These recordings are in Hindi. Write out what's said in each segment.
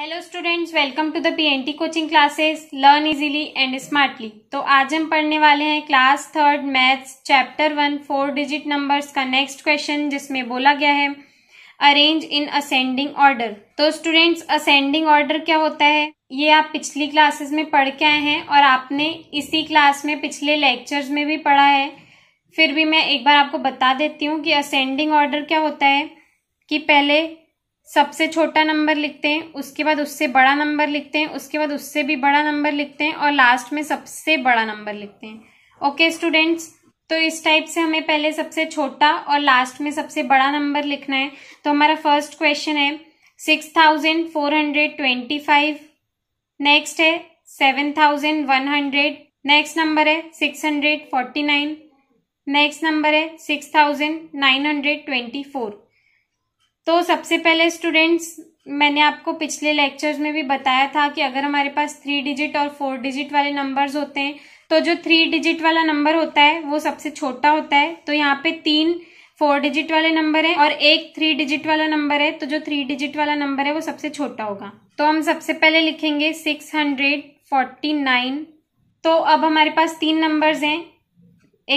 hello students welcome to the PNT coaching classes learn easily and smartly तो आज हम पढ़ने वाले हैं class third maths chapter one four digit numbers का नेक्स्ट क्वेश्चन जिसमें बोला गया है अरेंज इन असेंडिंग ऑर्डर तो स्टूडेंट्स असेंडिंग ऑर्डर क्या होता है ये आप पिछली क्लासेस में पढ़ के आए हैं और आपने इसी क्लास में पिछले लेक्चर्स में भी पढ़ा है फिर भी मैं एक बार आपको बता देती हूँ कि असेंडिंग ऑर्डर क्या होता है कि पहले सबसे छोटा नंबर लिखते हैं उसके बाद उससे बड़ा नंबर लिखते हैं उसके बाद उससे भी बड़ा नंबर लिखते हैं और लास्ट में सबसे बड़ा नंबर लिखते हैं ओके स्टूडेंट्स तो इस टाइप से हमें पहले सबसे छोटा और लास्ट में सबसे बड़ा नंबर लिखना है तो हमारा फर्स्ट क्वेश्चन है six thousand four hundred twenty five next है seven thousand one hundred next number है six hundred forty nine next number है six thousand nine hundred twenty four तो सबसे पहले स्टूडेंट्स मैंने आपको पिछले लेक्चर्स में भी बताया था कि अगर हमारे पास थ्री डिजिट और फोर डिजिट वाले नंबर्स होते हैं तो जो थ्री डिजिट वाला नंबर होता है वो सबसे छोटा होता है तो यहाँ पे तीन फोर डिजिट वाले नंबर है और एक थ्री डिजिट वाला नंबर है तो जो थ्री डिजिट वाला नंबर है वो सबसे छोटा होगा तो हम सबसे पहले लिखेंगे सिक्स हंड्रेड फोर्टी नाइन तो अब हमारे पास तीन नंबर्स हैं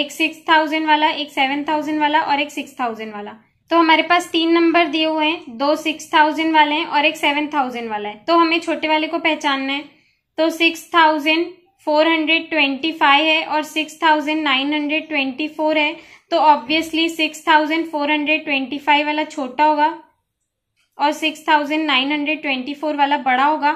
एक सिक्स थाउजेंड वाला एक सेवन थाउजेंड वाला और एक सिक्स थाउजेंड वाला तो हमारे पास तीन नंबर दिए हुए हैं दो सिक्स थाउजेंड वाले हैं और एक सेवन थाउजेंड वाला है तो हमें छोटे वाले को पहचानना है तो six thousand four hundred twenty five है और six thousand nine hundred twenty four है तो obviously six thousand four hundred twenty five वाला छोटा होगा और six thousand nine hundred twenty four वाला बड़ा होगा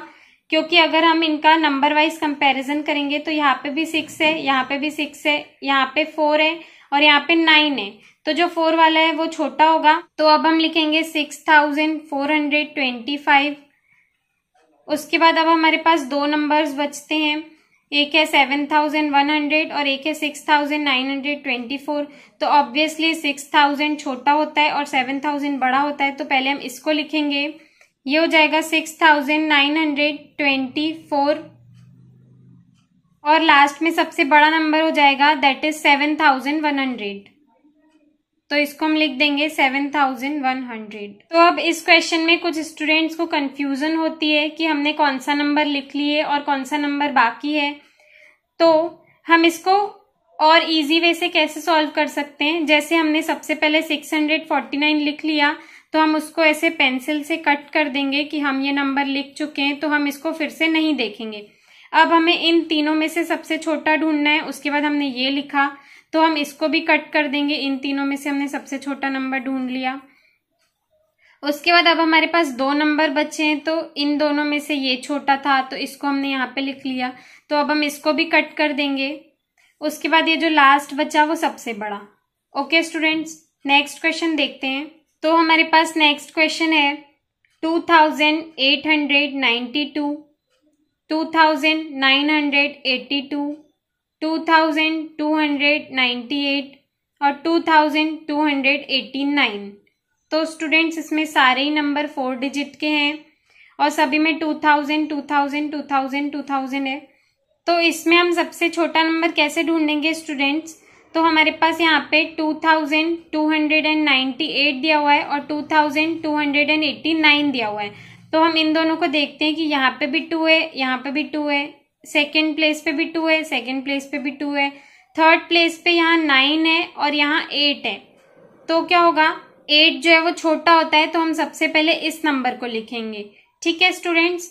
क्योंकि अगर हम इनका नंबर वाइज कंपेरिजन करेंगे तो यहाँ पे भी सिक्स है यहाँ पे भी सिक्स है यहाँ पे फोर है और यहाँ पे नाइन है तो जो फोर वाला है वो छोटा होगा तो अब हम लिखेंगे six thousand four hundred twenty five उसके बाद अब हमारे पास दो नंबर्स बचते हैं एक है सेवन थाउजेंड वन हंड्रेड और एक है six thousand nine hundred twenty four तो ऑब्वियसली सिक्स थाउजेंड छोटा होता है और सेवन थाउजेंड बड़ा होता है तो पहले हम इसको लिखेंगे ये हो जाएगा six thousand nine hundred twenty four और लास्ट में सबसे बड़ा नंबर हो जाएगा that is seven thousand one hundred तो इसको हम लिख देंगे सेवन थाउजेंड वन हंड्रेड तो अब इस क्वेश्चन में कुछ स्टूडेंट्स को कंफ्यूजन होती है कि हमने कौन सा नंबर लिख लिए और कौन सा नंबर बाकी है तो हम इसको और इजी वे से कैसे सॉल्व कर सकते हैं जैसे हमने सबसे पहले सिक्स हंड्रेड फोर्टी नाइन लिख लिया तो हम उसको ऐसे पेंसिल से कट कर देंगे कि हम ये नंबर लिख चुके हैं तो हम इसको फिर से नहीं देखेंगे अब हमें इन तीनों में से सबसे छोटा ढूंढना है उसके बाद हमने ये लिखा तो हम इसको भी कट कर देंगे इन तीनों में से हमने सबसे छोटा नंबर ढूंढ लिया उसके बाद अब हमारे पास दो नंबर बचे हैं तो इन दोनों में से ये छोटा था तो इसको हमने यहाँ पे लिख लिया तो अब हम इसको भी कट कर देंगे उसके बाद ये जो लास्ट बचा वो सबसे बड़ा ओके स्टूडेंट्स नेक्स्ट क्वेश्चन देखते हैं तो हमारे पास नेक्स्ट क्वेश्चन है two thousand eight hundred ninety two two thousand nine hundred eighty two 2298 और 2289 तो स्टूडेंट्स इसमें सारे ही नंबर फोर डिजिट के हैं और सभी में 2000 2000 2000 2000 है तो इसमें हम सबसे छोटा नंबर कैसे ढूंढेंगे स्टूडेंट्स तो हमारे पास यहाँ पे 2298 दिया हुआ है और 2289 दिया हुआ है तो हम इन दोनों को देखते हैं कि यहाँ पे भी टू है यहाँ पे भी टू है सेकेंड प्लेस पे भी टू है सेकेंड प्लेस पे भी टू है थर्ड प्लेस पे यहाँ नाइन है और यहाँ एट है तो क्या होगा एट जो है वो छोटा होता है तो हम सबसे पहले इस नंबर को लिखेंगे ठीक है स्टूडेंट्स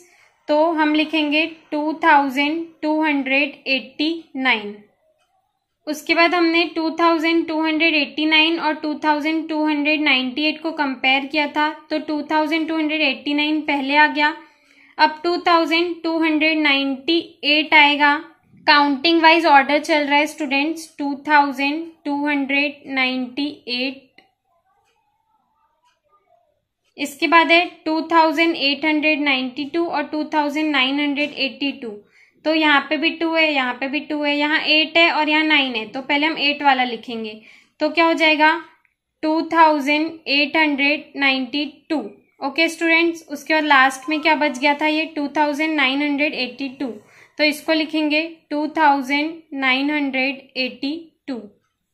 तो हम लिखेंगे two thousand two hundred eighty nine उसके बाद हमने two thousand two hundred eighty nine और two thousand two hundred ninety eight को कंपेयर किया था तो two thousand two hundred eighty nine पहले आ गया अब two thousand two hundred ninety eight आएगा काउंटिंग वाइज ऑर्डर चल रहा है students two thousand two hundred ninety eight इसके बाद है two thousand eight hundred ninety to और two thousand nine hundred eighty two तो यहाँ पे भी टू है यहाँ पे भी टू है यहाँ एट है और यहाँ नाइन है तो पहले हम एट वाला लिखेंगे तो क्या हो जाएगा two thousand eight hundred ninety two okay students उसके बाद लास्ट में क्या बच गया था ये two thousand nine hundred eighty two तो इसको लिखेंगे two thousand nine hundred eighty two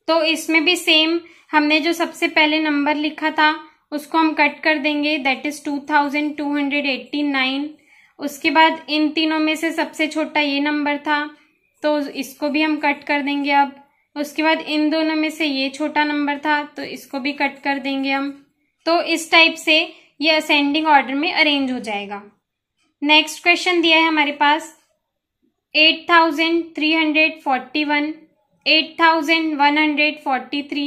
तो इसमें भी सेम हमने जो सबसे पहले नंबर लिखा था उसको हम कट कर देंगे that is two thousand two hundred eighty nine उसके बाद इन तीनों में से सबसे छोटा ये नंबर था तो इसको भी हम कट कर देंगे अब उसके बाद इन दोनों में से ये छोटा नंबर था तो इसको भी कट कर देंगे हम तो इस टाइप से ये असेंडिंग ऑर्डर में अरेंज हो जाएगा नेक्स्ट क्वेश्चन दिया है हमारे पास eight thousand three hundred forty one eight thousand one hundred forty three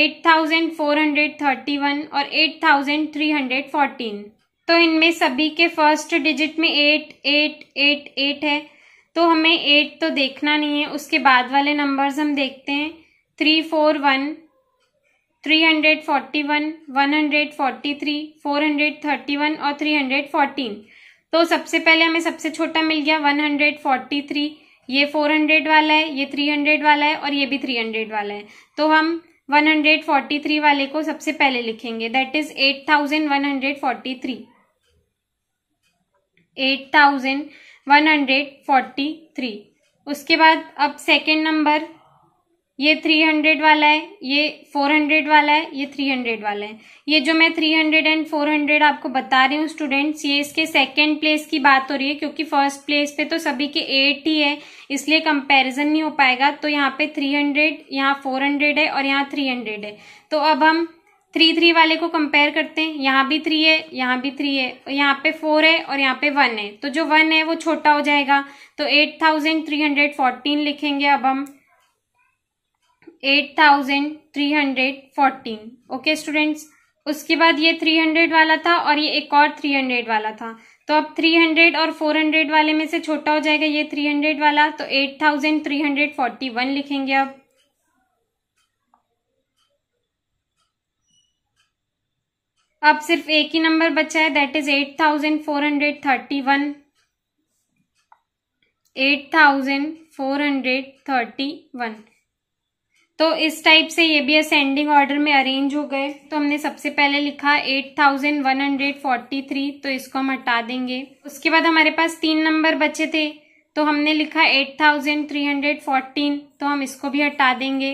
eight thousand four hundred thirty one और eight thousand three hundred fourteen तो इनमें सभी के फर्स्ट डिजिट में एट एट एट एट है तो हमें एट तो देखना नहीं है उसके बाद वाले नंबर्स हम देखते हैं three four one three hundred forty one one hundred forty three four hundred thirty one और थ्री हंड्रेड फोर्टीन तो सबसे पहले हमें सबसे छोटा मिल गया वन हंड्रेड फोर्टी थ्री ये फोर हंड्रेड वाला है ये थ्री हंड्रेड वाला है और ये भी थ्री हंड्रेड वाला है तो हम वन हंड्रेड फोर्टी थ्री वाले को सबसे पहले लिखेंगे that is eight thousand one hundred forty three eight thousand one hundred forty three उसके बाद अब सेकेंड नंबर ये थ्री हंड्रेड वाला है ये फोर हंड्रेड वाला है ये थ्री हंड्रेड वाला है ये जो मैं three hundred and four hundred आपको बता रही हूँ स्टूडेंट्स ये इसके सेकेंड प्लेस की बात हो रही है क्योंकि फर्स्ट प्लेस पे तो सभी के एट ही है इसलिए कंपैरिजन नहीं हो पाएगा तो यहाँ पे थ्री हंड्रेड यहाँ फोर हंड्रेड है और यहाँ थ्री हंड्रेड है तो अब हम थ्री थ्री वाले को कंपेयर करते हैं यहाँ भी थ्री है यहाँ भी थ्री है यहाँ पे फोर है और यहाँ पे वन है तो जो वन है वो छोटा हो जाएगा तो eight thousand three hundred fourteen लिखेंगे अब हम eight thousand three hundred fourteen okay students उसके बाद ये थ्री हंड्रेड वाला था और ये एक और थ्री हंड्रेड वाला था तो अब थ्री हंड्रेड और फोर हंड्रेड वाले में से छोटा हो जाएगा ये थ्री हंड्रेड वाला तो eight thousand three hundred forty one लिखेंगे अब अब सिर्फ एक ही नंबर बचा है that is eight thousand four hundred thirty one eight thousand four hundred thirty one तो इस टाइप से ये भी असेंडिंग ऑर्डर में अरेंज हो गए तो हमने सबसे पहले लिखा 8143 तो इसको हम हटा देंगे उसके बाद हमारे पास तीन नंबर बचे थे तो हमने लिखा 8314 तो हम इसको भी हटा देंगे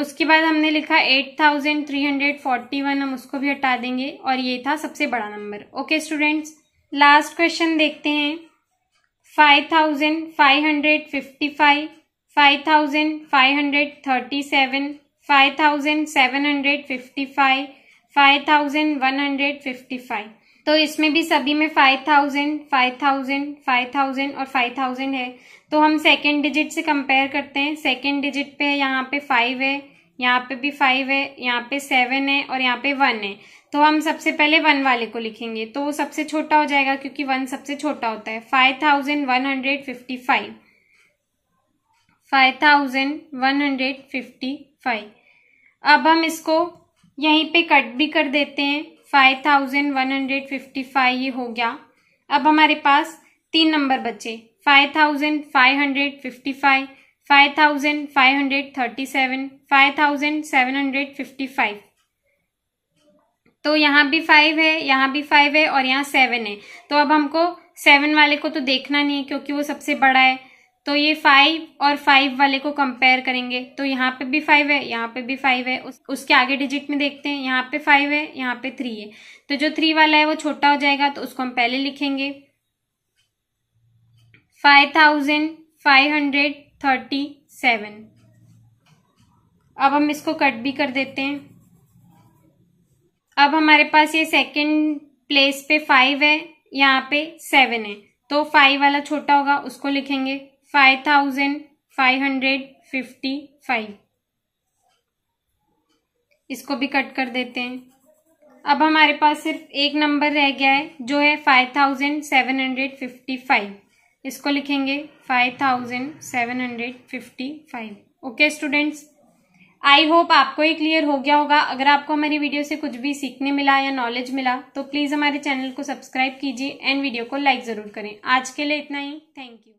उसके बाद हमने लिखा 8341 हम उसको भी हटा देंगे और ये था सबसे बड़ा number okay students last question देखते हैं 5555 five thousand five hundred thirty seven five thousand seven hundred fifty five five thousand one hundred fifty five तो इसमें भी सभी में five thousand five thousand five thousand और फाइव थाउजेंड है तो हम सेकेंड डिजिट से कंपेयर करते हैं सेकेंड डिजिट पे यहाँ पे फाइव है यहाँ पे भी फाइव है यहाँ पे सेवन है और यहाँ पे वन है तो हम सबसे पहले वन वाले को लिखेंगे तो वो सबसे छोटा हो जाएगा क्योंकि वन सबसे छोटा होता है five thousand one hundred fifty five five thousand one hundred fifty five अब हम इसको यहीं पे कट भी कर देते हैं five thousand one hundred fifty five ये हो गया अब हमारे पास तीन नंबर बचे five thousand five hundred fifty five five thousand five hundred thirty seven five thousand seven hundred fifty five तो यहाँ भी फाइव है यहाँ भी फाइव है और यहाँ सेवन है तो अब हमको सेवन वाले को तो देखना नहीं है क्योंकि वो सबसे बड़ा है तो ये फाइव और फाइव वाले को कंपेयर करेंगे तो यहाँ पे भी फाइव है यहाँ पे भी फाइव है उस, उसके आगे डिजिट में देखते हैं यहाँ पे फाइव है यहाँ पे थ्री है तो जो थ्री वाला है वो छोटा हो जाएगा तो उसको हम पहले लिखेंगे five thousand five hundred thirty seven अब हम इसको कट भी कर देते हैं अब हमारे पास ये सेकेंड प्लेस पे फाइव है यहाँ पे सेवन है तो फाइव वाला छोटा होगा उसको लिखेंगे five thousand five hundred fifty five इसको भी कट कर देते हैं अब हमारे पास सिर्फ एक नंबर रह गया है जो है five thousand seven hundred fifty five इसको लिखेंगे five thousand seven hundred fifty five okay students I hope आपको ये क्लियर हो गया होगा अगर आपको हमारी वीडियो से कुछ भी सीखने मिला या नॉलेज मिला तो प्लीज़ हमारे चैनल को सब्सक्राइब कीजिए एंड वीडियो को लाइक ज़रूर करें आज के लिए इतना ही थैंक यू